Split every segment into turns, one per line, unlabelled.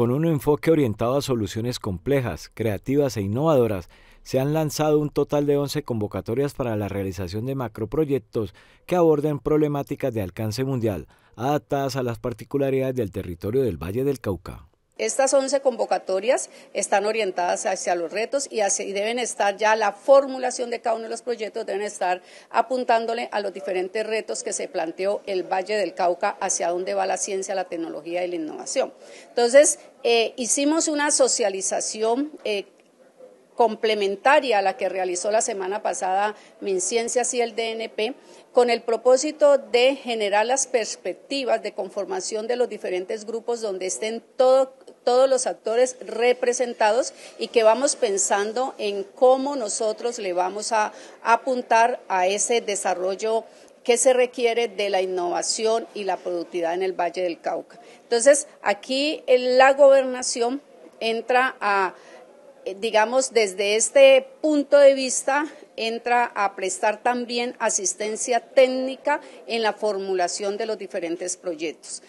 Con un enfoque orientado a soluciones complejas, creativas e innovadoras, se han lanzado un total de 11 convocatorias para la realización de macroproyectos que aborden problemáticas de alcance mundial, adaptadas a las particularidades del territorio del Valle del Cauca.
Estas 11 convocatorias están orientadas hacia los retos y, deben estar ya la formulación de cada uno de los proyectos, deben estar apuntándole a los diferentes retos que se planteó el Valle del Cauca, hacia dónde va la ciencia, la tecnología y la innovación. Entonces, eh, hicimos una socialización. Eh, complementaria a la que realizó la semana pasada MinCiencias y el DNP, con el propósito de generar las perspectivas de conformación de los diferentes grupos donde estén todos todos los actores representados y que vamos pensando en cómo nosotros le vamos a apuntar a ese desarrollo que se requiere de la innovación y la productividad en el Valle del Cauca. Entonces, aquí la gobernación entra a, eh, digamos, desde este punto de vista, entra a prestar también asistencia técnica en la formulación de los diferentes proyectos.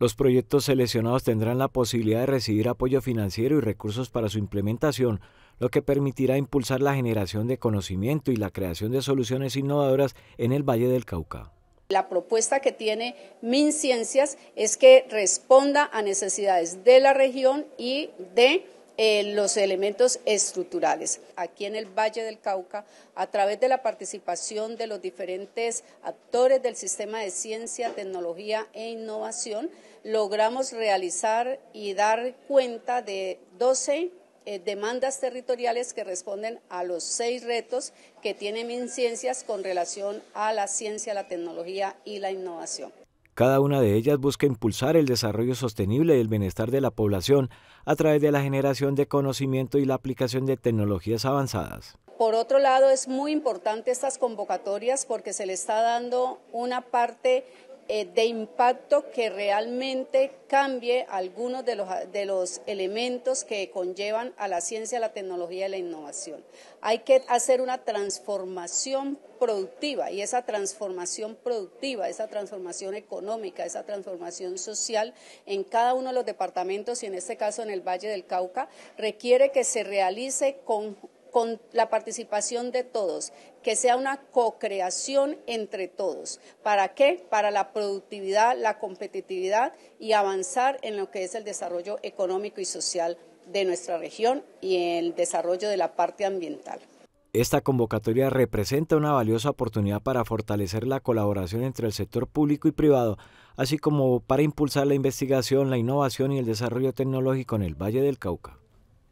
Los proyectos seleccionados tendrán la posibilidad de recibir apoyo financiero y recursos para su implementación, lo que permitirá impulsar la generación de conocimiento y la creación de soluciones innovadoras en el Valle del Cauca.
La propuesta que tiene MinCiencias es que responda a necesidades de la región y de eh, los elementos estructurales. Aquí en el Valle del Cauca, a través de la participación de los diferentes actores del sistema de ciencia, tecnología e innovación, logramos realizar y dar cuenta de 12 eh, demandas territoriales que responden a los seis retos que tiene MinCiencias con relación a la ciencia, la tecnología y la innovación.
Cada una de ellas busca impulsar el desarrollo sostenible y el bienestar de la población a través de la generación de conocimiento y la aplicación de tecnologías avanzadas.
Por otro lado, es muy importante estas convocatorias porque se le está dando una parte eh, de impacto que realmente cambie algunos de los, de los elementos que conllevan a la ciencia, la tecnología y la innovación. Hay que hacer una transformación productiva y esa transformación productiva, esa transformación económica, esa transformación social en cada uno de los departamentos y en este caso en el Valle del Cauca requiere que se realice con con la participación de todos, que sea una co-creación entre todos. ¿Para qué? Para la productividad, la competitividad y avanzar en lo que es el desarrollo económico y social de nuestra región y el desarrollo de la parte ambiental.
Esta convocatoria representa una valiosa oportunidad para fortalecer la colaboración entre el sector público y privado, así como para impulsar la investigación, la innovación y el desarrollo tecnológico en el Valle del Cauca.